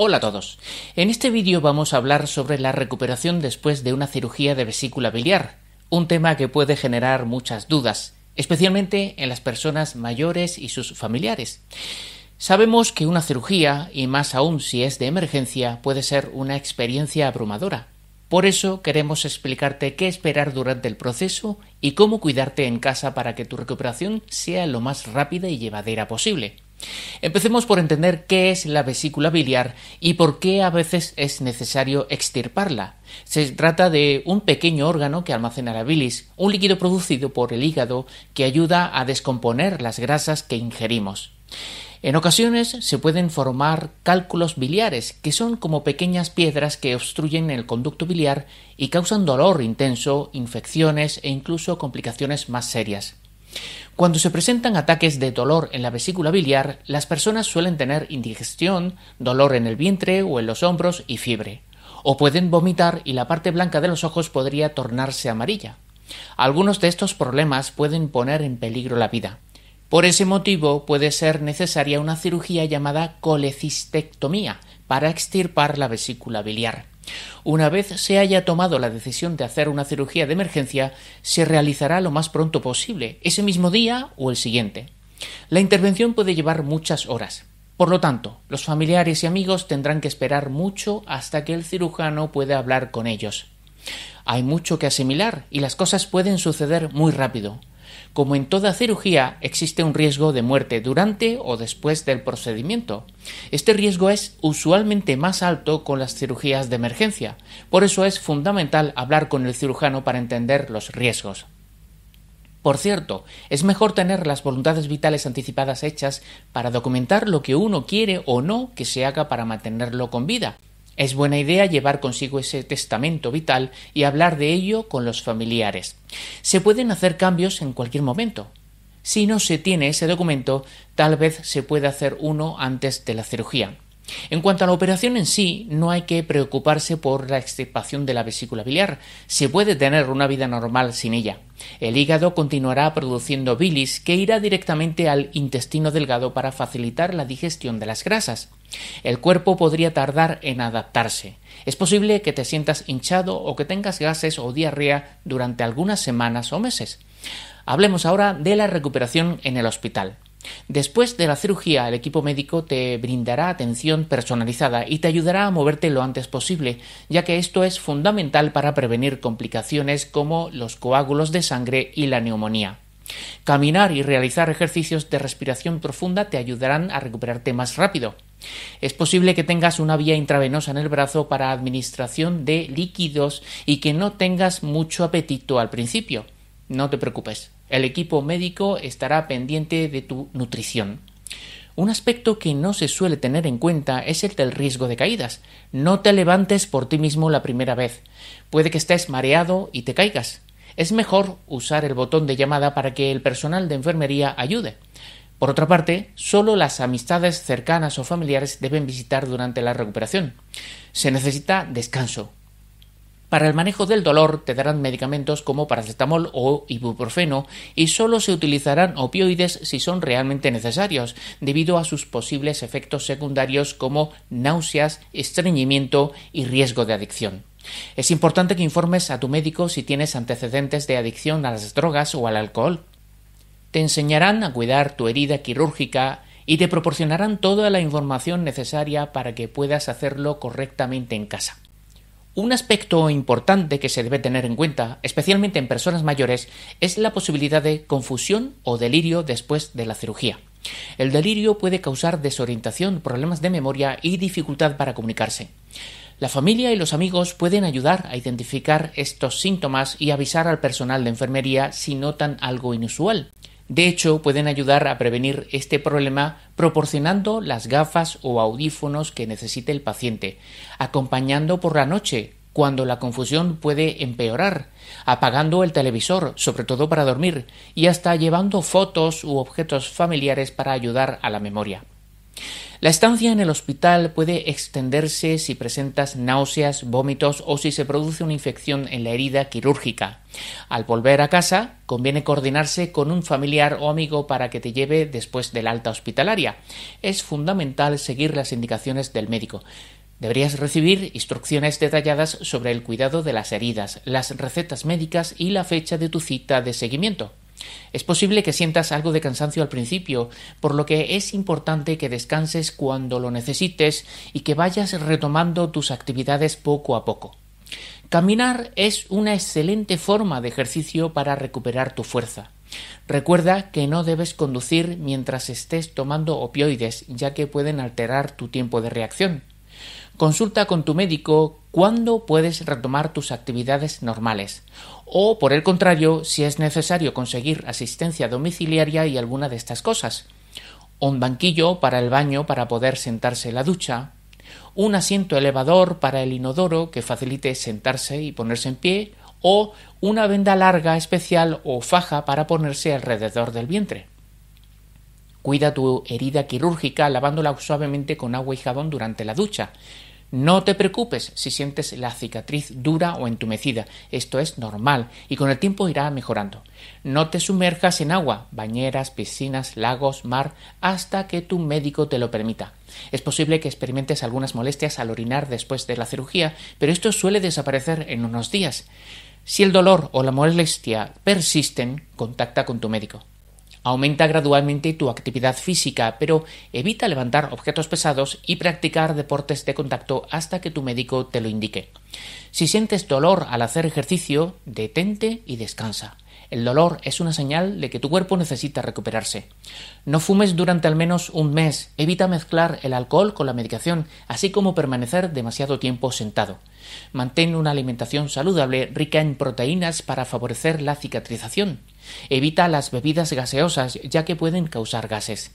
Hola a todos. En este vídeo vamos a hablar sobre la recuperación después de una cirugía de vesícula biliar, un tema que puede generar muchas dudas, especialmente en las personas mayores y sus familiares. Sabemos que una cirugía, y más aún si es de emergencia, puede ser una experiencia abrumadora. Por eso queremos explicarte qué esperar durante el proceso y cómo cuidarte en casa para que tu recuperación sea lo más rápida y llevadera posible. Empecemos por entender qué es la vesícula biliar y por qué a veces es necesario extirparla. Se trata de un pequeño órgano que almacena la bilis, un líquido producido por el hígado que ayuda a descomponer las grasas que ingerimos. En ocasiones se pueden formar cálculos biliares, que son como pequeñas piedras que obstruyen el conducto biliar y causan dolor intenso, infecciones e incluso complicaciones más serias. Cuando se presentan ataques de dolor en la vesícula biliar, las personas suelen tener indigestión, dolor en el vientre o en los hombros y fiebre. O pueden vomitar y la parte blanca de los ojos podría tornarse amarilla. Algunos de estos problemas pueden poner en peligro la vida. Por ese motivo puede ser necesaria una cirugía llamada colecistectomía para extirpar la vesícula biliar. Una vez se haya tomado la decisión de hacer una cirugía de emergencia, se realizará lo más pronto posible, ese mismo día o el siguiente. La intervención puede llevar muchas horas. Por lo tanto, los familiares y amigos tendrán que esperar mucho hasta que el cirujano pueda hablar con ellos. Hay mucho que asimilar y las cosas pueden suceder muy rápido. Como en toda cirugía, existe un riesgo de muerte durante o después del procedimiento. Este riesgo es usualmente más alto con las cirugías de emergencia, por eso es fundamental hablar con el cirujano para entender los riesgos. Por cierto, es mejor tener las voluntades vitales anticipadas hechas para documentar lo que uno quiere o no que se haga para mantenerlo con vida, es buena idea llevar consigo ese testamento vital y hablar de ello con los familiares. Se pueden hacer cambios en cualquier momento. Si no se tiene ese documento, tal vez se pueda hacer uno antes de la cirugía. En cuanto a la operación en sí, no hay que preocuparse por la extirpación de la vesícula biliar. Se puede tener una vida normal sin ella. El hígado continuará produciendo bilis que irá directamente al intestino delgado para facilitar la digestión de las grasas. El cuerpo podría tardar en adaptarse. Es posible que te sientas hinchado o que tengas gases o diarrea durante algunas semanas o meses. Hablemos ahora de la recuperación en el hospital. Después de la cirugía, el equipo médico te brindará atención personalizada y te ayudará a moverte lo antes posible, ya que esto es fundamental para prevenir complicaciones como los coágulos de sangre y la neumonía. Caminar y realizar ejercicios de respiración profunda te ayudarán a recuperarte más rápido. Es posible que tengas una vía intravenosa en el brazo para administración de líquidos y que no tengas mucho apetito al principio. No te preocupes, el equipo médico estará pendiente de tu nutrición. Un aspecto que no se suele tener en cuenta es el del riesgo de caídas. No te levantes por ti mismo la primera vez. Puede que estés mareado y te caigas. Es mejor usar el botón de llamada para que el personal de enfermería ayude. Por otra parte, solo las amistades cercanas o familiares deben visitar durante la recuperación. Se necesita descanso, para el manejo del dolor te darán medicamentos como paracetamol o ibuprofeno y solo se utilizarán opioides si son realmente necesarios, debido a sus posibles efectos secundarios como náuseas, estreñimiento y riesgo de adicción. Es importante que informes a tu médico si tienes antecedentes de adicción a las drogas o al alcohol. Te enseñarán a cuidar tu herida quirúrgica y te proporcionarán toda la información necesaria para que puedas hacerlo correctamente en casa. Un aspecto importante que se debe tener en cuenta, especialmente en personas mayores, es la posibilidad de confusión o delirio después de la cirugía. El delirio puede causar desorientación, problemas de memoria y dificultad para comunicarse. La familia y los amigos pueden ayudar a identificar estos síntomas y avisar al personal de enfermería si notan algo inusual. De hecho, pueden ayudar a prevenir este problema proporcionando las gafas o audífonos que necesite el paciente, acompañando por la noche, cuando la confusión puede empeorar, apagando el televisor, sobre todo para dormir, y hasta llevando fotos u objetos familiares para ayudar a la memoria. La estancia en el hospital puede extenderse si presentas náuseas, vómitos o si se produce una infección en la herida quirúrgica. Al volver a casa, conviene coordinarse con un familiar o amigo para que te lleve después del alta hospitalaria. Es fundamental seguir las indicaciones del médico. Deberías recibir instrucciones detalladas sobre el cuidado de las heridas, las recetas médicas y la fecha de tu cita de seguimiento. Es posible que sientas algo de cansancio al principio, por lo que es importante que descanses cuando lo necesites y que vayas retomando tus actividades poco a poco. Caminar es una excelente forma de ejercicio para recuperar tu fuerza. Recuerda que no debes conducir mientras estés tomando opioides, ya que pueden alterar tu tiempo de reacción. Consulta con tu médico cuándo puedes retomar tus actividades normales o, por el contrario, si es necesario conseguir asistencia domiciliaria y alguna de estas cosas. Un banquillo para el baño para poder sentarse en la ducha, un asiento elevador para el inodoro que facilite sentarse y ponerse en pie, o una venda larga especial o faja para ponerse alrededor del vientre. Cuida tu herida quirúrgica lavándola suavemente con agua y jabón durante la ducha. No te preocupes si sientes la cicatriz dura o entumecida, esto es normal y con el tiempo irá mejorando. No te sumerjas en agua, bañeras, piscinas, lagos, mar, hasta que tu médico te lo permita. Es posible que experimentes algunas molestias al orinar después de la cirugía, pero esto suele desaparecer en unos días. Si el dolor o la molestia persisten, contacta con tu médico. Aumenta gradualmente tu actividad física, pero evita levantar objetos pesados y practicar deportes de contacto hasta que tu médico te lo indique. Si sientes dolor al hacer ejercicio, detente y descansa. El dolor es una señal de que tu cuerpo necesita recuperarse. No fumes durante al menos un mes. Evita mezclar el alcohol con la medicación, así como permanecer demasiado tiempo sentado. Mantén una alimentación saludable rica en proteínas para favorecer la cicatrización. Evita las bebidas gaseosas ya que pueden causar gases.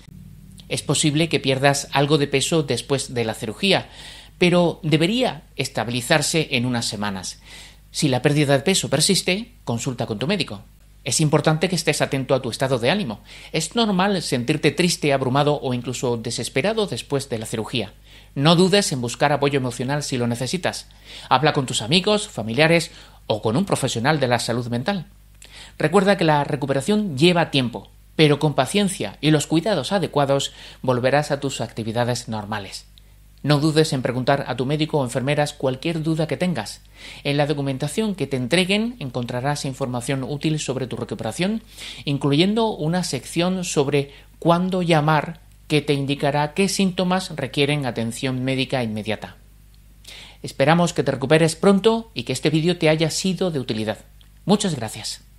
Es posible que pierdas algo de peso después de la cirugía, pero debería estabilizarse en unas semanas. Si la pérdida de peso persiste, consulta con tu médico. Es importante que estés atento a tu estado de ánimo. Es normal sentirte triste, abrumado o incluso desesperado después de la cirugía. No dudes en buscar apoyo emocional si lo necesitas. Habla con tus amigos, familiares o con un profesional de la salud mental. Recuerda que la recuperación lleva tiempo, pero con paciencia y los cuidados adecuados volverás a tus actividades normales. No dudes en preguntar a tu médico o enfermeras cualquier duda que tengas. En la documentación que te entreguen encontrarás información útil sobre tu recuperación, incluyendo una sección sobre cuándo llamar que te indicará qué síntomas requieren atención médica inmediata. Esperamos que te recuperes pronto y que este vídeo te haya sido de utilidad. Muchas gracias.